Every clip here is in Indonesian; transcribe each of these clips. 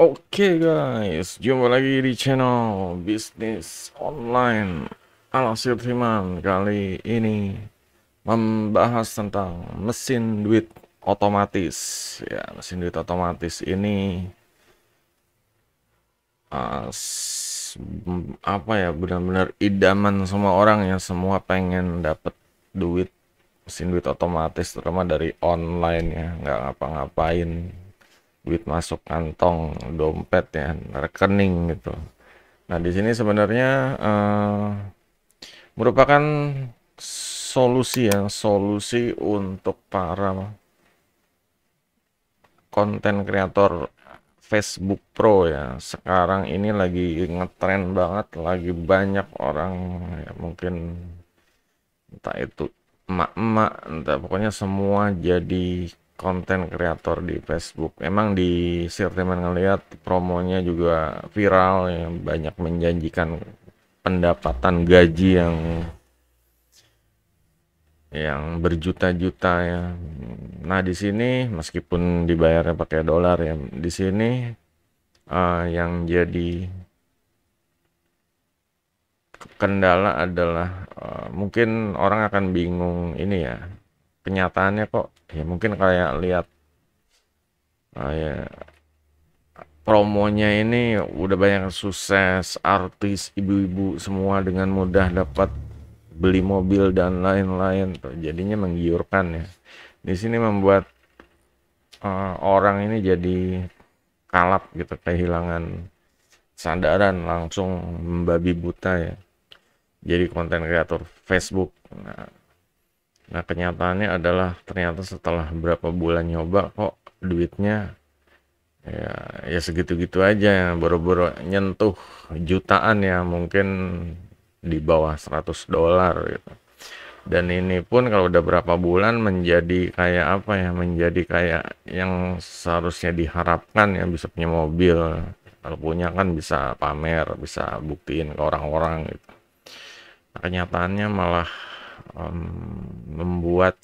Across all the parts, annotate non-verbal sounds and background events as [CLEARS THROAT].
Oke okay guys, jumpa lagi di channel bisnis online Alasir Triman Kali ini membahas tentang mesin duit otomatis Ya, mesin duit otomatis ini uh, Apa ya, benar-benar idaman semua orang yang Semua pengen dapat duit mesin duit otomatis terutama dari online ya nggak ngapa-ngapain duit masuk kantong dompet ya rekening gitu nah di sini sebenarnya uh, merupakan solusi yang solusi untuk para konten kreator Facebook Pro ya sekarang ini lagi ngetren banget lagi banyak orang ya mungkin entah itu emak-emak entah pokoknya semua jadi konten kreator di Facebook. Emang di teman-teman ngeliat promonya juga viral yang banyak menjanjikan pendapatan gaji yang yang berjuta-juta ya. Nah di sini meskipun dibayarnya pakai dolar ya, di sini uh, yang jadi kendala adalah uh, mungkin orang akan bingung ini ya kenyataannya kok ya mungkin kayak lihat kayak promonya ini udah banyak sukses artis ibu-ibu semua dengan mudah dapat beli mobil dan lain-lain jadinya menggiurkan ya di sini membuat uh, orang ini jadi kalap gitu kehilangan sandaran langsung membabi buta ya jadi konten kreator Facebook nah, Nah kenyataannya adalah ternyata setelah berapa bulan nyoba kok duitnya ya ya segitu-gitu aja ya boro-boro nyentuh jutaan ya mungkin di bawah 100 dolar gitu. Dan ini pun kalau udah berapa bulan menjadi kayak apa ya, menjadi kayak yang seharusnya diharapkan ya bisa punya mobil. Kalau punya kan bisa pamer, bisa buktiin ke orang-orang gitu. Nah, kenyataannya malah um, membuat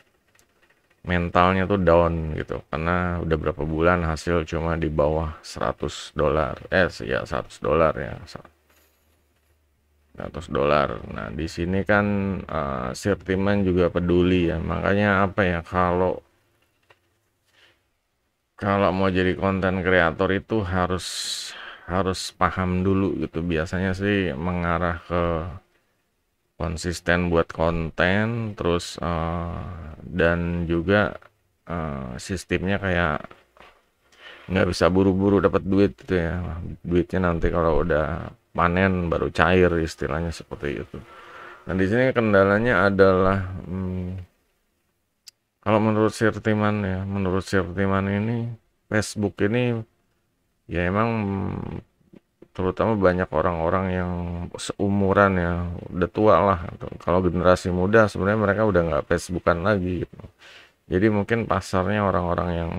mentalnya tuh down gitu karena udah berapa bulan hasil cuma di bawah 100 dolar eh ya 100 dolar ya 100 dolar nah di sini kan uh, Sir juga peduli ya makanya apa ya kalau kalau mau jadi konten kreator itu harus harus paham dulu gitu biasanya sih mengarah ke konsisten buat konten terus uh, dan juga uh, sistemnya kayak nggak bisa buru-buru dapat duit gitu ya duitnya nanti kalau udah panen baru cair istilahnya seperti itu nah di sini kendalanya adalah hmm, kalau menurut Sirtiman ya menurut Sirtiman ini Facebook ini ya emang terutama banyak orang-orang yang seumuran ya udah tua lah kalau generasi muda sebenarnya mereka udah nggak Facebookan lagi gitu. jadi mungkin pasarnya orang-orang yang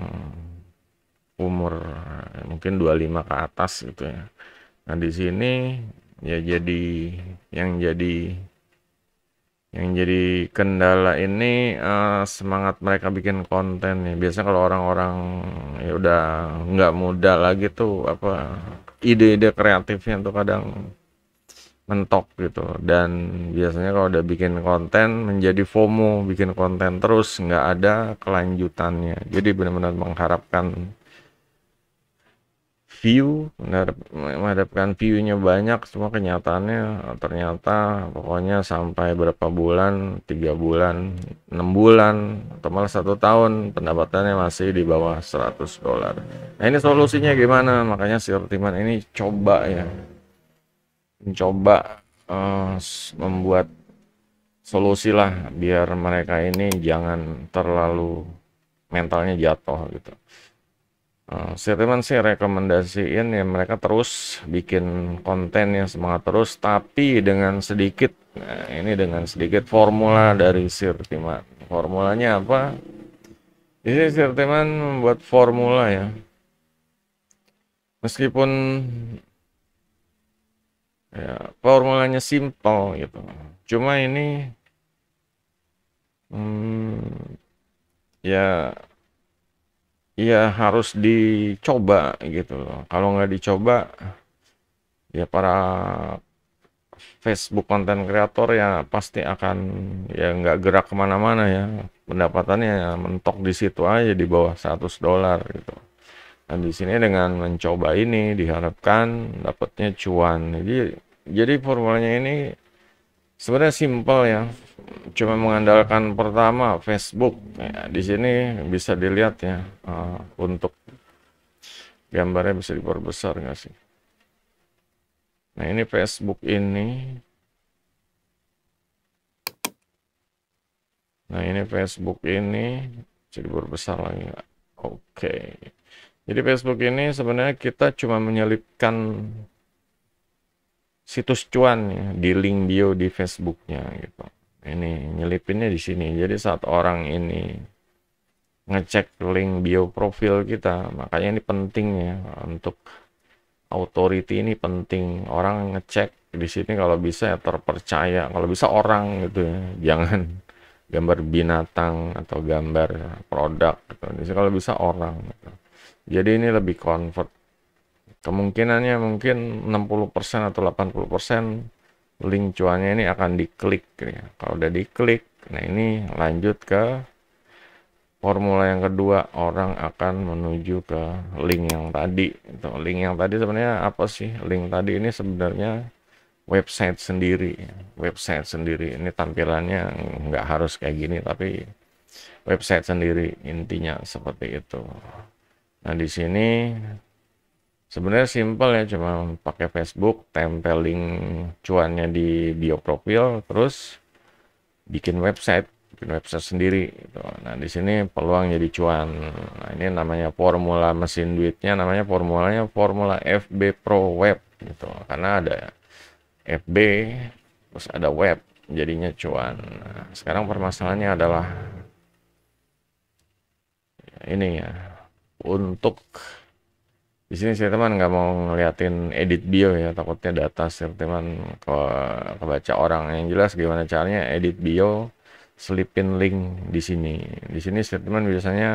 umur eh, mungkin 25 ke atas gitu ya nah di sini ya jadi yang jadi yang jadi kendala ini uh, semangat mereka bikin konten ya biasanya kalau orang-orang ya udah nggak muda lagi tuh apa ide-ide kreatifnya tuh kadang mentok gitu dan biasanya kalau udah bikin konten menjadi FOMO bikin konten terus nggak ada kelanjutannya jadi benar-benar mengharapkan view view-nya banyak semua kenyataannya ternyata pokoknya sampai berapa bulan tiga bulan enam bulan atau malah satu tahun pendapatannya masih di bawah 100 dolar nah ini solusinya gimana makanya si Rutiman ini coba ya mencoba uh, membuat solusi lah biar mereka ini jangan terlalu mentalnya jatuh gitu Eh, Siriman sih rekomendasiin ya mereka terus bikin konten yang semangat terus tapi dengan sedikit nah ini dengan sedikit formula dari Sirtiman formulanya apa Ini sini Sirtiman membuat formula ya meskipun ya formulanya simple gitu cuma ini hmm, ya ya harus dicoba gitu loh. Kalau nggak dicoba, ya para Facebook konten kreator ya pasti akan ya nggak gerak kemana-mana ya pendapatannya ya mentok di situ aja di bawah 100 dolar gitu. Dan di sini dengan mencoba ini diharapkan dapatnya cuan. Jadi jadi formulanya ini sebenarnya simpel ya cuma mengandalkan pertama Facebook. Ya, di sini bisa dilihat ya uh, untuk gambarnya bisa diperbesar nggak sih? Nah ini Facebook ini. Nah ini Facebook ini bisa diperbesar lagi nggak? Oke. Okay. Jadi Facebook ini sebenarnya kita cuma menyelipkan situs cuan ya, di link bio di Facebooknya gitu ini nyelipinnya di sini jadi saat orang ini ngecek link bio profil kita makanya ini penting ya untuk authority ini penting orang ngecek di sini kalau bisa ya terpercaya kalau bisa orang gitu ya [LAUGHS] jangan gambar binatang atau gambar produk gitu. di kalau bisa orang gitu. jadi ini lebih convert kemungkinannya mungkin 60% atau 80% link cuannya ini akan diklik ya. kalau udah diklik nah ini lanjut ke formula yang kedua orang akan menuju ke link yang tadi itu link yang tadi sebenarnya apa sih link tadi ini sebenarnya website sendiri ya. website sendiri ini tampilannya nggak harus kayak gini tapi website sendiri intinya seperti itu nah di sini Sebenarnya simple ya, cuma pakai Facebook, tempel link cuannya di bio profil, terus bikin website, bikin website sendiri. Gitu. Nah di sini peluang jadi cuan. Nah ini namanya formula mesin duitnya, namanya formulanya formula FB Pro Web gitu. Karena ada FB, terus ada web, jadinya cuan. Nah, sekarang permasalahannya adalah ini ya untuk di sini saya teman nggak mau ngeliatin edit bio ya takutnya data sih teman ke kebaca orang yang jelas gimana caranya edit bio selipin link di sini di sini sih teman biasanya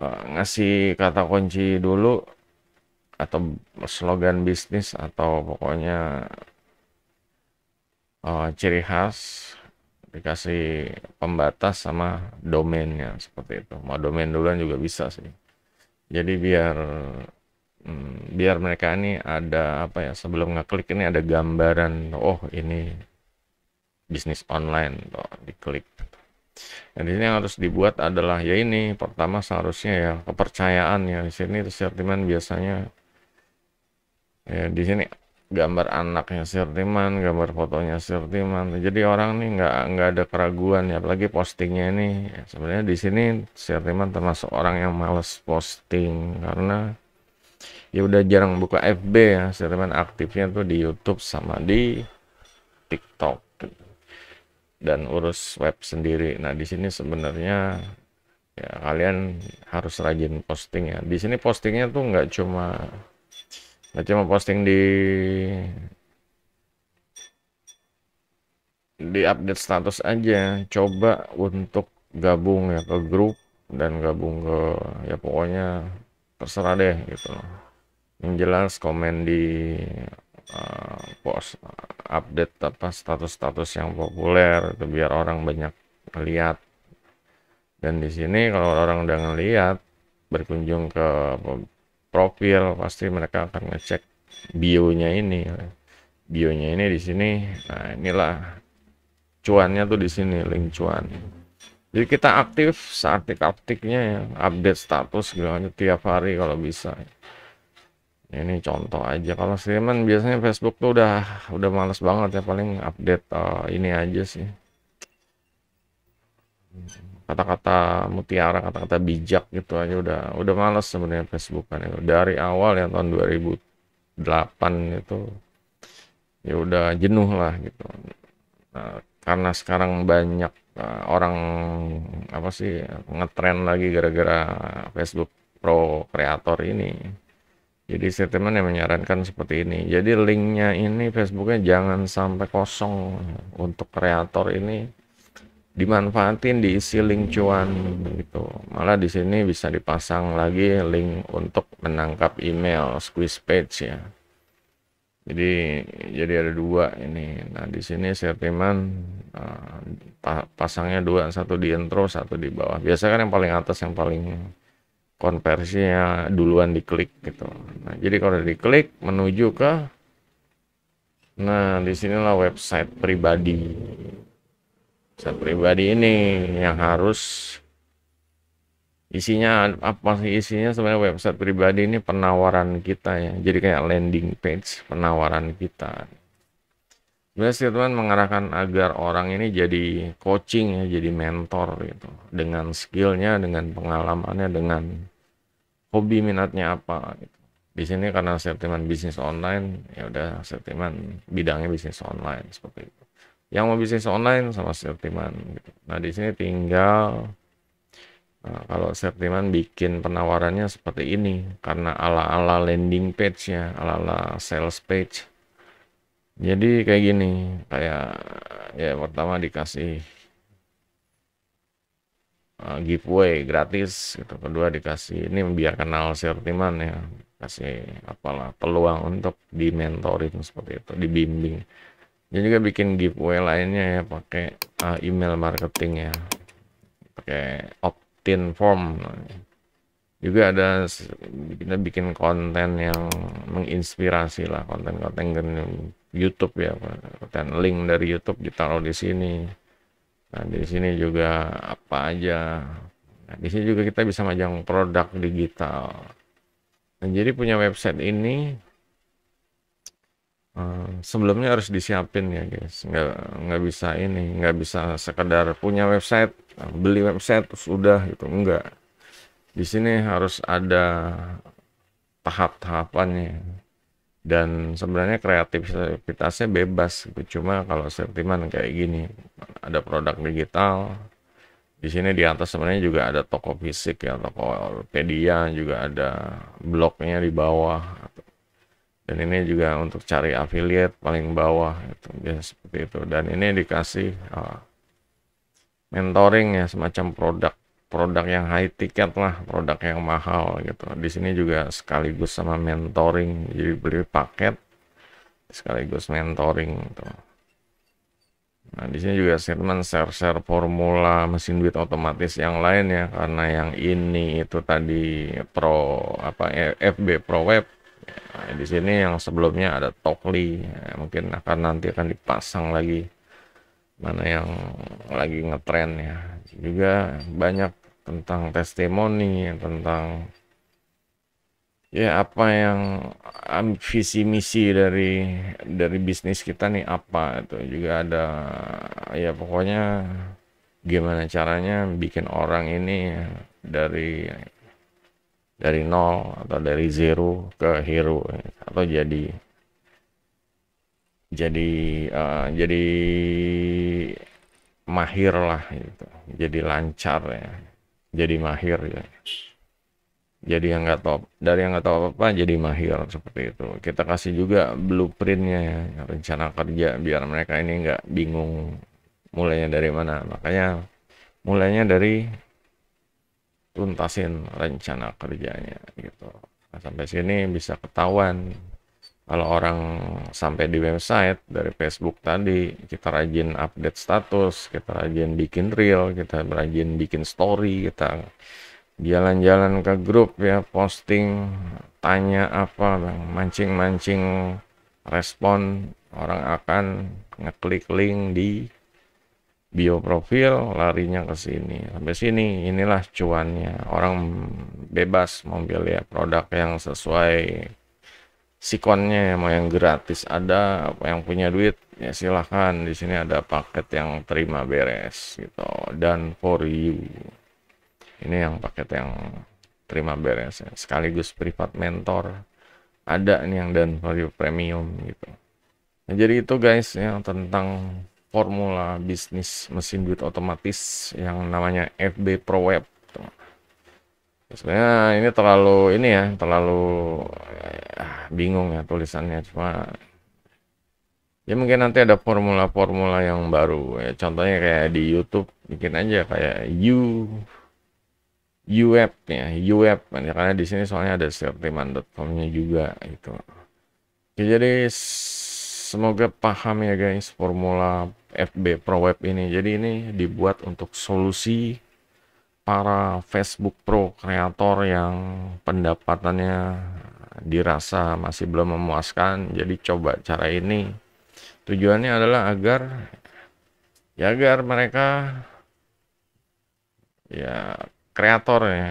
uh, ngasih kata kunci dulu atau slogan bisnis atau pokoknya uh, ciri khas dikasih pembatas sama domainnya seperti itu mau domain duluan juga bisa sih jadi biar hmm, biar mereka ini ada apa ya sebelum ngeklik ini ada gambaran oh ini bisnis online toh diklik jadi di sini yang harus dibuat adalah ya ini pertama seharusnya ya kepercayaan ya di sini sertiman biasanya ya di sini gambar anaknya sertiman gambar fotonya sertiman jadi orang nih nggak nggak ada keraguan ya apalagi postingnya ini ya, sebenarnya di sini sertiman termasuk orang yang males posting karena ya udah jarang buka FB ya sedangkan aktifnya tuh di YouTube sama di TikTok dan urus web sendiri nah di sini sebenarnya ya kalian harus rajin posting ya di sini postingnya tuh nggak cuma nggak cuma posting di di update status aja coba untuk gabung ya ke grup dan gabung ke ya pokoknya terserah deh gitu loh yang jelas komen di uh, post update apa status-status yang populer itu biar orang banyak melihat dan di sini kalau orang udah ngelihat berkunjung ke profil pasti mereka akan ngecek bionya ini bionya ini di sini nah inilah cuannya tuh di sini link cuan jadi kita aktif saat aktifnya ya update status gitu tiap hari kalau bisa Ya, ini contoh aja kalau streaming biasanya Facebook tuh udah udah males banget ya paling update uh, ini aja sih kata-kata mutiara kata-kata bijak gitu aja udah udah males sebenarnya Facebook kan itu dari awal ya tahun 2008 itu ya udah jenuh lah gitu nah, karena sekarang banyak uh, orang apa sih ngetren lagi gara-gara Facebook Pro kreator ini jadi statement yang menyarankan seperti ini jadi linknya ini Facebooknya jangan sampai kosong untuk kreator ini dimanfaatin diisi link cuan gitu malah di sini bisa dipasang lagi link untuk menangkap email squeeze page ya jadi jadi ada dua ini nah di sini sentimen uh, pasangnya dua satu di intro satu di bawah biasanya kan yang paling atas yang paling konversinya duluan diklik gitu. Nah, jadi kalau diklik menuju ke nah disinilah website pribadi. Website pribadi ini yang harus isinya apa sih isinya sebenarnya website pribadi ini penawaran kita ya. Jadi kayak landing page penawaran kita. Sebenarnya teman mengarahkan agar orang ini jadi coaching ya, jadi mentor gitu. Dengan skillnya, dengan pengalamannya, dengan hobi minatnya apa gitu. Di sini karena sentimen bisnis online, ya udah sentimen bidangnya bisnis online seperti itu. Yang mau bisnis online sama sentimen gitu. Nah, di sini tinggal Nah, kalau sertiman bikin penawarannya seperti ini karena ala-ala landing page ya, ala-ala sales page. Jadi kayak gini, kayak ya pertama dikasih Eh, giveaway gratis gitu kedua dikasih ini biar kenal Sertiman ya kasih apalah peluang untuk di mentoring seperti itu dibimbing dia juga bikin giveaway lainnya ya pakai uh, email marketing ya pakai opt-in form juga ada kita bikin konten yang menginspirasi lah konten-konten YouTube ya konten link dari YouTube ditaruh di sini Nah, di sini juga apa aja. Nah, di sini juga kita bisa majang produk digital. Nah, jadi punya website ini uh, sebelumnya harus disiapin ya guys. Nggak, nggak bisa ini, nggak bisa sekedar punya website, beli website terus udah gitu. Enggak. Di sini harus ada tahap-tahapannya dan sebenarnya kreativitasnya bebas gitu. cuma kalau sentimen kayak gini ada produk digital di sini di atas sebenarnya juga ada toko fisik ya toko pedia juga ada bloknya di bawah dan ini juga untuk cari affiliate paling bawah itu ya seperti itu dan ini dikasih uh, mentoring ya semacam produk produk yang high ticket lah, produk yang mahal gitu. Di sini juga sekaligus sama mentoring, jadi beli paket sekaligus mentoring gitu. Nah, di sini juga statement share-share formula mesin duit otomatis yang lain ya karena yang ini itu tadi pro apa eh, FB Pro Web. Nah, di sini yang sebelumnya ada Tokli, ya, mungkin akan nanti akan dipasang lagi mana yang lagi ngetren ya. Juga banyak tentang testimoni tentang ya apa yang visi misi dari dari bisnis kita nih apa itu juga ada ya pokoknya gimana caranya bikin orang ini dari dari nol atau dari zero ke hero atau jadi jadi uh, jadi mahir lah gitu jadi lancar ya jadi mahir ya jadi yang nggak top dari yang nggak tahu apa-apa jadi mahir seperti itu kita kasih juga blueprintnya ya rencana kerja biar mereka ini nggak bingung mulainya dari mana makanya mulainya dari tuntasin rencana kerjanya gitu nah, sampai sini bisa ketahuan kalau orang sampai di website dari Facebook tadi, kita rajin update status, kita rajin bikin reel, kita rajin bikin story, kita jalan-jalan ke grup ya, posting, tanya apa, mancing-mancing respon, orang akan ngeklik link di bio profil larinya ke sini sampai sini inilah cuannya orang bebas mau pilih ya produk yang sesuai sikonnya mau yang gratis ada apa yang punya duit ya silahkan di sini ada paket yang terima beres gitu dan for you ini yang paket yang terima beres ya. sekaligus privat mentor ada ini yang dan for you premium gitu nah, jadi itu guys yang tentang formula bisnis mesin duit otomatis yang namanya FB Pro Web sebenarnya ini terlalu ini ya terlalu ya, bingung ya tulisannya cuma ya mungkin nanti ada formula-formula yang baru ya, contohnya kayak di YouTube bikin aja kayak u UF ya, ya, karena di sini soalnya ada sertiman.com-nya juga itu Ya, jadi semoga paham ya guys formula FB Pro Web ini. Jadi ini dibuat untuk solusi para Facebook Pro kreator yang pendapatannya dirasa masih belum memuaskan jadi coba cara ini tujuannya adalah agar ya agar mereka ya kreator ya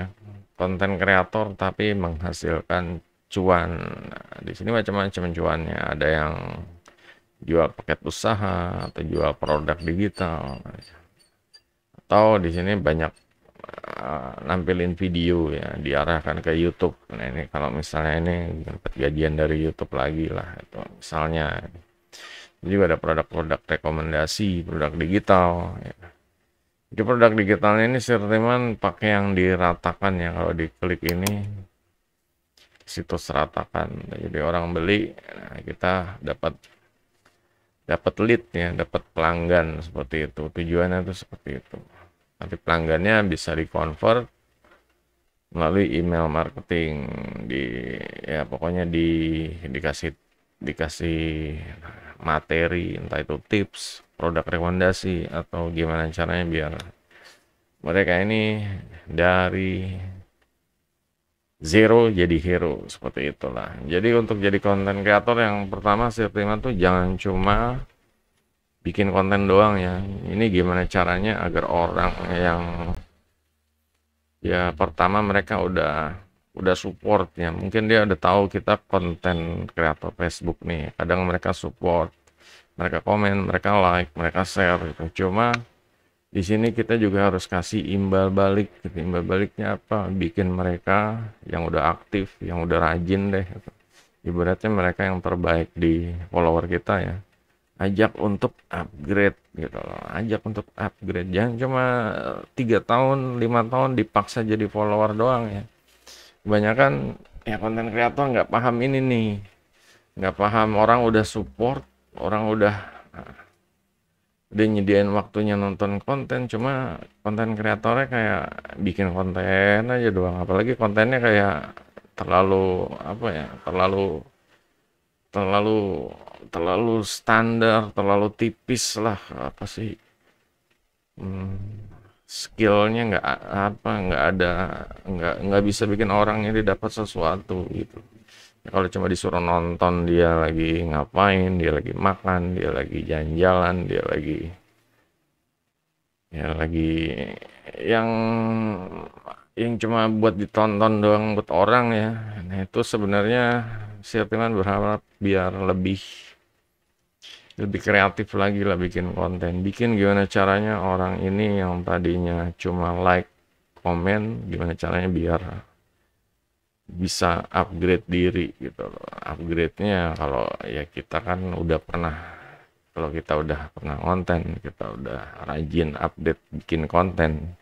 konten kreator tapi menghasilkan cuan nah, di sini macam-macam cuannya ada yang jual paket usaha atau jual produk digital atau di sini banyak Eh, nampilin video ya diarahkan ke YouTube. Nah ini kalau misalnya ini dapat gajian dari YouTube lagi lah itu misalnya. Ini juga ada produk-produk rekomendasi, produk digital. Ya. Di produk digitalnya ini sertiman pakai yang diratakan ya kalau diklik ini situs ratakan. Jadi orang beli, nah kita dapat dapat lead ya, dapat pelanggan seperti itu. Tujuannya itu seperti itu tapi pelanggannya bisa di convert melalui email marketing di ya pokoknya di dikasih dikasih materi entah itu tips produk rekomendasi atau gimana caranya biar mereka ini dari zero jadi hero seperti itulah jadi untuk jadi konten kreator yang pertama saya terima tuh jangan cuma bikin konten doang ya ini gimana caranya agar orang yang ya pertama mereka udah udah support ya mungkin dia udah tahu kita konten kreator Facebook nih kadang mereka support mereka komen mereka like mereka share gitu cuma di sini kita juga harus kasih imbal balik gitu. imbal baliknya apa bikin mereka yang udah aktif yang udah rajin deh gitu. ibaratnya mereka yang terbaik di follower kita ya ajak untuk upgrade gitu loh ajak untuk upgrade jangan cuma eh, tiga tahun lima tahun dipaksa jadi follower doang ya kebanyakan ya konten kreator nggak paham ini nih nggak paham orang udah support orang udah udah eh, nyediain waktunya nonton konten cuma konten kreatornya kayak bikin konten aja doang apalagi kontennya kayak terlalu apa ya terlalu terlalu terlalu standar, terlalu tipis lah apa sih hmm, skillnya nggak apa nggak ada nggak nggak bisa bikin orang ini dapat sesuatu gitu. Ya, kalau cuma disuruh nonton dia lagi ngapain, dia lagi makan, dia lagi jalan-jalan, dia lagi ya lagi yang yang cuma buat ditonton doang buat orang ya nah itu sebenarnya Sirtiman berharap biar lebih lebih kreatif lagi lah bikin konten bikin gimana caranya orang ini yang tadinya cuma like komen gimana caranya biar bisa upgrade diri gitu loh upgrade-nya kalau ya kita kan udah pernah kalau kita udah pernah konten kita udah rajin update bikin konten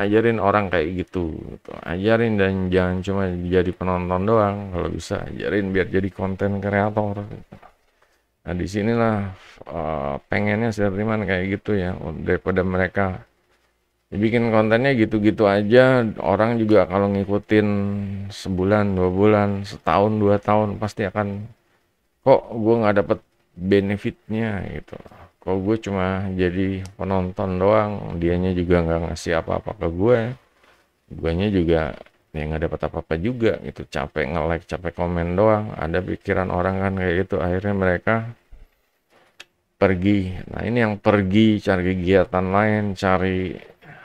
ajarin orang kayak gitu, gitu ajarin dan jangan cuma jadi penonton doang kalau bisa ajarin biar jadi konten kreator gitu. Nah disinilah uh, eh, pengennya seriman kayak gitu ya daripada mereka bikin kontennya gitu-gitu aja orang juga kalau ngikutin sebulan dua bulan setahun dua tahun pasti akan kok gue nggak dapet benefitnya gitu kok gue cuma jadi penonton doang dianya juga nggak ngasih apa-apa ke gue guanya juga ya nggak dapat apa-apa juga gitu capek nge-like capek komen doang ada pikiran orang kan kayak gitu akhirnya mereka pergi nah ini yang pergi cari kegiatan lain cari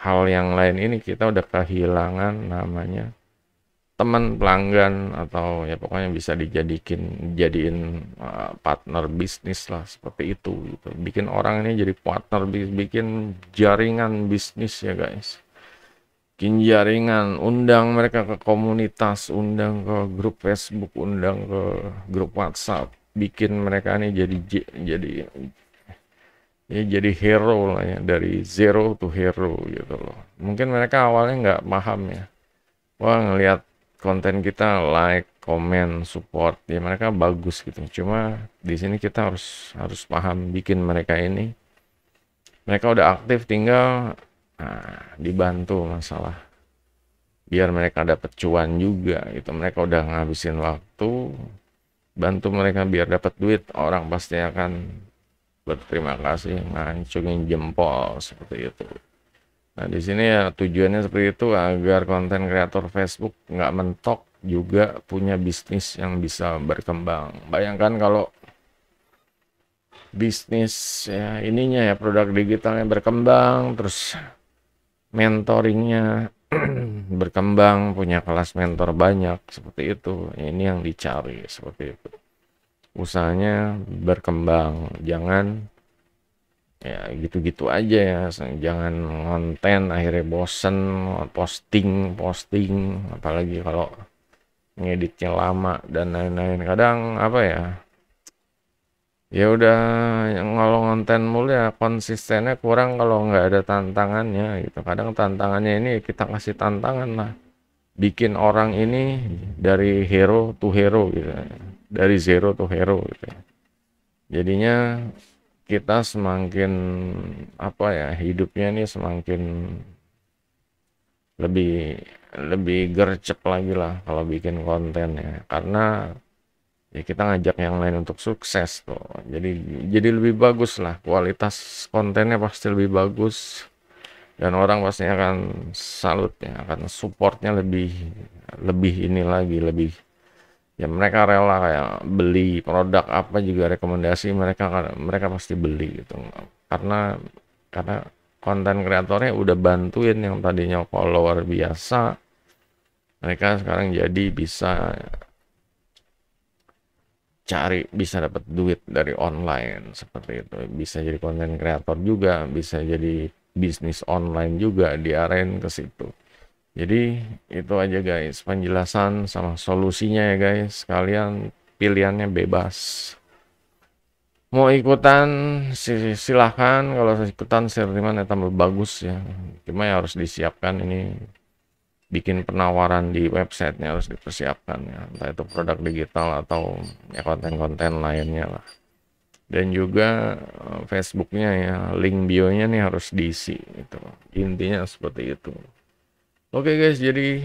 hal yang lain ini kita udah kehilangan namanya teman pelanggan atau ya pokoknya bisa dijadikan jadiin uh, partner bisnis lah seperti itu gitu bikin orang ini jadi partner bikin jaringan bisnis ya guys Kinjaringan, undang mereka ke komunitas, undang ke grup Facebook, undang ke grup WhatsApp, bikin mereka ini jadi jadi ya jadi hero lah ya dari zero to hero gitu loh. Mungkin mereka awalnya nggak paham ya. Wah ngelihat konten kita like, komen, support ya mereka bagus gitu. Cuma di sini kita harus harus paham bikin mereka ini mereka udah aktif tinggal Nah, dibantu masalah biar mereka dapat cuan juga gitu mereka udah ngabisin waktu bantu mereka biar dapat duit orang pasti akan berterima kasih ngancungin jempol seperti itu nah di sini ya tujuannya seperti itu agar konten kreator Facebook nggak mentok juga punya bisnis yang bisa berkembang bayangkan kalau bisnis ya ininya ya produk digitalnya berkembang terus mentoringnya [CLEARS THROAT] berkembang, punya kelas mentor banyak seperti itu. Ini yang dicari seperti itu. Usahanya berkembang, jangan ya gitu-gitu aja ya. Jangan konten akhirnya bosen posting, posting apalagi kalau ngeditnya lama dan lain-lain. Kadang apa ya? ya udah kalau konten mulu ya konsistennya kurang kalau nggak ada tantangannya gitu kadang tantangannya ini ya kita kasih tantangan lah bikin orang ini dari hero to hero gitu dari zero to hero gitu jadinya kita semakin apa ya hidupnya ini semakin lebih lebih gercep lagi lah kalau bikin konten ya karena ya kita ngajak yang lain untuk sukses kok jadi jadi lebih bagus lah kualitas kontennya pasti lebih bagus dan orang pasti akan salut ya akan supportnya lebih lebih ini lagi lebih ya mereka rela kayak beli produk apa juga rekomendasi mereka kan, mereka pasti beli gitu karena karena konten kreatornya udah bantuin yang tadinya follower biasa mereka sekarang jadi bisa cari bisa dapat duit dari online seperti itu bisa jadi konten kreator juga bisa jadi bisnis online juga diarahin ke situ jadi itu aja guys penjelasan sama solusinya ya guys kalian pilihannya bebas mau ikutan silahkan kalau ikutan seniman ya tambah bagus ya cuma ya harus disiapkan ini bikin penawaran di websitenya harus dipersiapkan ya entah itu produk digital atau ya konten-konten lainnya lah dan juga eh, Facebooknya ya link bio-nya nih harus diisi itu intinya seperti itu oke guys jadi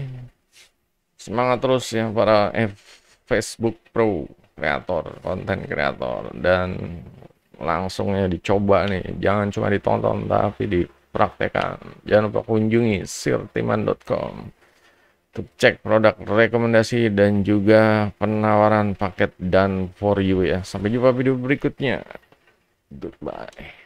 semangat terus ya para F Facebook Pro kreator konten kreator dan langsungnya dicoba nih jangan cuma ditonton tapi di praktekan. Jangan lupa kunjungi sirtiman.com untuk cek produk rekomendasi dan juga penawaran paket dan for you ya. Sampai jumpa video berikutnya. Goodbye.